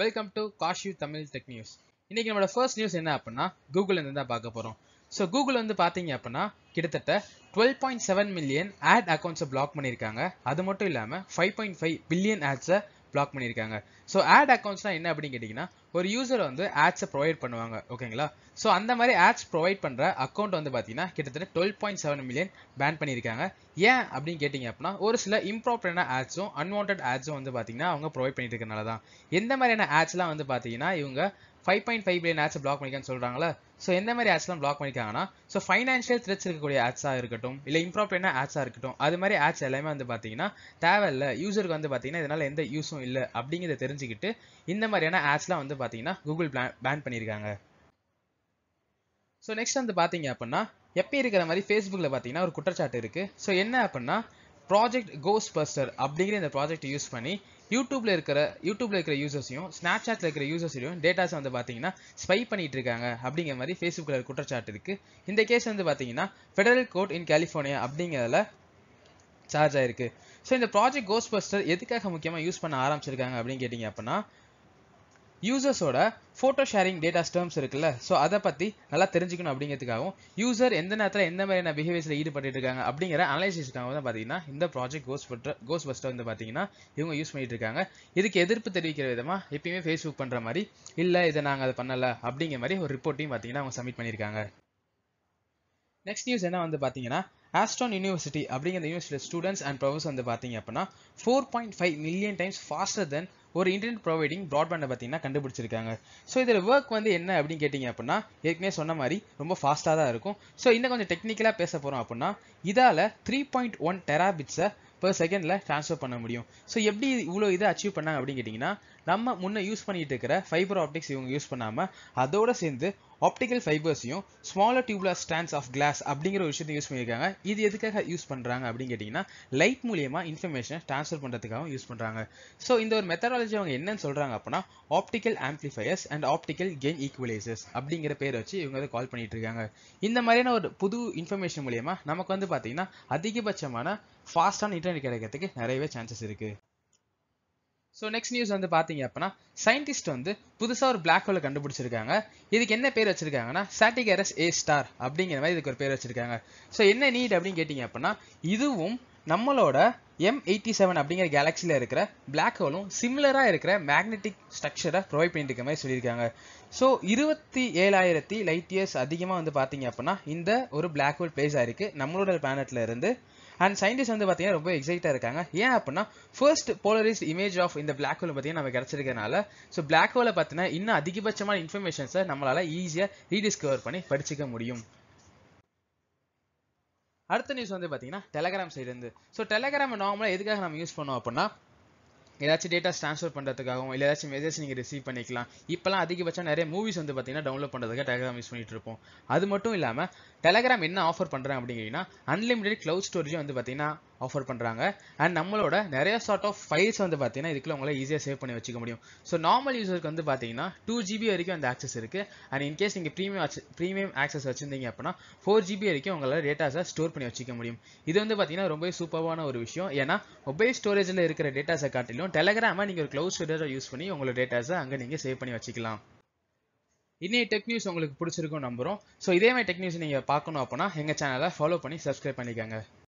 welcome to காஷ்யூ Tamil tech news இன்றைக்கி நம்மளோட ஃபர்ஸ்ட் நியூஸ் என்ன அப்படின்னா கூகுள் இருந்து தான் பார்க்க போகிறோம் ஸோ கூகுள் வந்து பார்த்தீங்க அப்படின்னா கிட்டத்தட்ட twelve point seven million ad அக்கௌண்ட்ஸை பிளாக் பண்ணியிருக்காங்க அது மட்டும் இல்லாமல் ஃபைவ் பாயிண்ட் ஃபைவ் பில்லியன் ஆட்ஸை பிளாக் பண்ணியிருக்காங்க ஸோ ஆட் அக்கௌண்ட்ஸ்னால் என்ன அப்படின்னு கேட்டிங்கன்னா ஒரு யூசர் வந்து ஆட்ஸை ப்ரொவைட் பண்ணுவாங்க ஓகேங்களா ஸோ அந்த மாதிரி ஆட்ஸ் ப்ரொவைட் பண்ணுற அக்கௌண்ட் வந்து பார்த்தீங்கன்னா கிட்டத்தட்ட twelve point seven million ban பண்ணியிருக்காங்க ஏன் அப்படின்னு கேட்டிங்க அப்படின்னா ஒரு சில இம்ப்ராப்பரான ஆட்ஸும் அன்வான்ட் ஆட்ஸும் வந்து பார்த்தீங்கன்னா அவங்க ப்ரொவைட் பண்ணிட்டு இருக்கனால தான் எந்த மாதிரியான ஆட்ஸ்லாம் வந்து பார்த்தீங்கன்னா இவங்க five point five billion ads block பண்ணிக்கான்னு சொல்கிறாங்களா ஸோ எந்த மாதிரி ஆட்ஸ்லாம் பிளாக் பண்ணிக்காங்கன்னா ஸோ ஃபைனான்ஷியல் த்ரெட்ஸ் இருக்கக்கூடிய ஆட்ஸாக இருக்கட்டும் இல்லை என்ன ஆட்ஸாக இருக்கட்டும் அது மாதிரி ஆட்ஸ் எல்லாமே வந்து பார்த்தீங்கன்னா தேவையில்ல யூசருக்கு வந்து பார்த்தீங்கன்னா இதனால் எந்த யூஸும் இல்லை அப்படிங்கிறத தெரிஞ்சுக்கிட்டு இந்த மாதிரியான ஆட்ஸ்லாம் வந்து பார்த்தீங்கன்னா கூகுள் பிளான் பேன் பண்ணியிருக்காங்க ஸோ நெக்ஸ்ட் வந்து பார்த்தீங்க அப்படின்னா எப்படி இருக்கிற மாதிரி ஃபேஸ்புக்கில் பார்த்தீங்கன்னா ஒரு குற்றச்சாட்டு இருக்குது ஸோ என்ன அப்படின்னா ப்ராஜெக்ட் கோஸ் பஸ்டர் அப்படிங்கிற இந்த ப்ராஜெக்ட் யூஸ் பண்ணி யூடியூப்ல இருக்கிற யூடியூப்ல இருக்கிற யூசர்ஸையும் ஸ்னாப் சாட்ல இருக்கிற யூசர்ஸையும் டேட்டாஸ் வந்து பார்த்தீங்கன்னா ஸ்பை பண்ணிட்டு இருக்காங்க அப்படிங்கிற மாதிரி ஃபேஸ்புக்கில் குற்றச்சாட்டு இருக்கு இந்த கேஸ் வந்து பார்த்தீங்கன்னா ஃபெடரல் கோர்ட் இன் கலிஃபோர்னியா அப்படிங்கிறதுல சார்ஜ் ஆயிருக்கு ஸோ இந்த ப்ராஜெக்ட் கோஸ்ட் பஸ்டர் எதுக்காக முக்கியமாக யூஸ் பண்ண ஆரம்பிச்சிருக்காங்க அப்படின்னு கேட்டிங்க அப்படின்னா யூசர்ஸோட ஃபோட்டோ ஷேரிங் டேட்டா ஸ்டர்ம்ஸ் இருக்குல்ல ஸோ அதை பற்றி நல்லா தெரிஞ்சுக்கணும் அப்படிங்கிறதுக்காகவும் யூசர் எந்த நேரத்தில் எந்த மாதிரியான பிஹேவியர்ஸில் ஈடுபட்டு இருக்காங்க அப்படிங்கிற அனலைசிஸ்க்காக தான் பார்த்தீங்கன்னா இந்த ப்ராஜெக்ட் கோஸ் கோஸ் பஸ்டர் வந்து பார்த்தீங்கன்னா இவங்க யூஸ் பண்ணிட்டு இருக்காங்க இதுக்கு எதிர்ப்பு தெரிவிக்கிற விதமாக எப்பயுமே ஃபேஸ்புக் பண்ணுற மாதிரி இல்லை இதை நாங்கள் அதை பண்ணலை அப்படிங்கிற மாதிரி ஒரு ரிப்போர்ட்டையும் பார்த்தீங்கன்னா அவங்க சப்மிட் பண்ணியிருக்காங்க நெக்ஸ்ட் நியூஸ் என்ன வந்து பார்த்தீங்கன்னா ஆஸ்ட்ரான் யூனிவர்சிட்டி அப்படிங்கிற யூனிவர்சிட்டி ஸ்டூடெண்ட்ஸ் அண்ட் ப்ரொஃபஸ் வந்து பார்த்தீங்க அப்படின்னா four point five million times faster then ஒரு இன்டர்நெட் ப்ரொவைடிங் ப்ராட்பேண்டை பார்த்தீங்கன்னா கண்டுபிடிச்சிருக்காங்க ஸோ இதில் ஒர்க் வந்து என்ன அப்படின்னு கேட்டிங்க அப்படின்னா ஏற்கனவே சொன்ன மாதிரி ரொம்ப ஃபாஸ்ட்டாக தான் இருக்கும் ஸோ இன்னும் கொஞ்சம் டெக்னிக்கலாக பேச போகிறோம் அப்படின்னா இதால் த்ரீ பாயிண்ட் ஒன் டெராபிட்ஸை பர் செகண்டில் ட்ரான்ஸ்ஃபர் பண்ண முடியும் ஸோ எப்படி இவ்வளோ இதை அச்சீவ் பண்ணாங்க அப்படின்னு கேட்டிங்கன்னா நம்ம முன்னே யூஸ் பண்ணிகிட்டு இருக்கிற ஃபைபர் ஆப்டிக்ஸ் இவங்க யூஸ் பண்ணாமல் அதோடு சேர்ந்து ஆப்டிக்கல் ஃபைபர்ஸையும் smaller tubular strands of glass அப்படிங்கிற ஒரு விஷயத்தை யூஸ் பண்ணியிருக்காங்க இது எதுக்காக யூஸ் பண்ணுறாங்க அப்படின்னு கேட்டிங்கன்னா லைட் மூலியமாக இன்ஃபர்மேஷனை ட்ரான்ஸ்ஃபர் பண்ணுறதுக்காகவும் யூஸ் பண்ணுறாங்க ஸோ இந்த ஒரு மெத்தடாலஜி அவங்க என்னன்னு சொல்கிறாங்க அப்படின்னா optical amplifiers and optical gain equalisers அப்படிங்கிற பேர் வச்சு இவங்க அதை கால் பண்ணிட்டு இருக்காங்க இந்த மாதிரியான ஒரு புது இன்ஃபர்மேஷன் மூலியமாக நமக்கு வந்து பார்த்தீங்கன்னா அதிகபட்சமான ஃபாஸ்டான இன்டர்நெட் கிடைக்கிறதுக்கு நிறையவே சான்சஸ் இருக்குது ஸோ நெக்ஸ்ட் நியூஸ் வந்து பார்த்தீங்க அப்படின்னா சயின்டிஸ்ட் வந்து புதுசாக ஒரு பிளாக் ஹோலை கண்டுபிடிச்சிருக்காங்க இதுக்கு என்ன பேர் வச்சிருக்காங்கன்னா சாட்டிகரஸ் ஏ ஸ்டார் அப்படிங்கிற மாதிரி இதுக்கு ஒரு பேர் வச்சிருக்காங்க ஸோ என்ன நீட் அப்படின்னு கேட்டிங்க அப்படின்னா இதுவும் நம்மளோட எம் எயிட்டி செவன் அப்படிங்கிற கேலக்சியில் இருக்கிற பிளாக் ஹோலும் சிம்லராக இருக்கிற மேக்னெட்டிக் ஸ்ட்ரக்சரை ப்ரொவைட் பண்ணிட்டு இருக்க மாதிரி சொல்லியிருக்காங்க ஸோ இருபத்தி ஏழாயிரத்தி லைட் இயர்ஸ் அதிகமாக வந்து பார்த்தீங்க அப்படின்னா இந்த ஒரு பிளாக் ஹோல் பிளேஸ் ஆயிருக்கு நம்மளோட பிளானட்ல இருந்து அண்ட் சயின்டிஸ்ட் வந்து பார்த்தீங்கன்னா ரொம்ப எக்ஸைட்டாக இருக்காங்க ஏன் அப்படின்னா ஃபர்ஸ்ட் போலரிஸ் இமேஜ் ஆஃப் இந்த பிளாக் ஹோல் பார்த்தீங்கன்னா நம்ம கிடச்சிருக்கனால ஸோ பிளாக் ஹோலை பார்த்தீங்கன்னா இன்னும் அதிகபட்சமான இன்ஃபர்மேஷன்ஸை நம்மளால் ஈஸியாக ரீடிஸ்கவர் பண்ணி படிச்சுக்க முடியும் அடுத்த நியூஸ் வந்து பார்த்தீங்கன்னா டெலகிராம் சைடுலேருந்து ஸோ டெலகிராம் நார்மலாக எதுக்காக நம்ம யூஸ் பண்ணோம் அப்படின்னா ஏதாச்சும் டேட்டா ட்ரான்ஸ்ஃபர் பண்ணுறதுக்காகவும் இல்லை ஏதாச்சும் மெசேஜ் நீங்கள் ரிசீவ் பண்ணிக்கலாம் இப்போலாம் அதிகபட்சம் நிறைய மூவிஸ் வந்து பார்த்தீங்கன்னா டவுன்லோட் பண்ணுறதுக்காக டெலகிராம் யூஸ் பண்ணிட்டு இருப்போம் அது மட்டும் இல்லாமல் டெலகிராம் என்ன ஆஃபர் பண்ணுறேன் அப்படிங்கிறீங்கன்னா அன்லிமிடெட் க்ளவுட் ஸ்டோரேஜும் வந்து பார்த்தீங்கன்னா ஆஃபர் பண்ணுறாங்க அண்ட் நம்மளோட நிறைய சார்ட் ஆஃப் ஃபைல்ஸ் வந்து பார்த்தீங்கன்னா இதுக்குள்ள உங்களை ஈஸியாக சேவ் பண்ணி வச்சுக்க முடியும் ஸோ நார்மல் யூசருக்கு வந்து பார்த்தீங்கன்னா டூ ஜிபி வரைக்கும் அந்த ஆக்சஸ் இருக்குது அண்ட் இன்கேஸ் நீங்கள் ப்ரீமியம் ப்ரீமியம் ஆக்சஸ் வச்சுருந்தீங்க அப்படின்னா ஃபோர் ஜிபி வரைக்கும் உங்களால் டேட்டாஸை ஸ்டோர் பண்ணி வச்சுக்க முடியும் இது வந்து பார்த்தீங்கன்னா ரொம்பவே சூப்பரான ஒரு விஷயம் ஏன்னா மொபைல் ஸ்டோரேஜில் இருக்கிற டேட்டாஸை காட்டிலும் டெலகிராமை நீங்கள் ஒரு க்ளவுட் ஸ்டோரேஜை யூஸ் பண்ணி உங்களோட டேட்டாஸை அங்கே நீங்கள் சேவ் பண்ணி வச்சுக்கலாம் இன்னைய டெக் நியூஸ் உங்களுக்கு பிடிச்சிருக்கும் நம்புகிறோம் ஸோ இதே மாதிரி டெக் நியூஸ் நீங்கள் பார்க்கணும் அப்படின்னா எங்கள் சேனலை ஃபாலோ பண்ணி சப்ஸ்கிரைப் பண்ணிக்கோங்க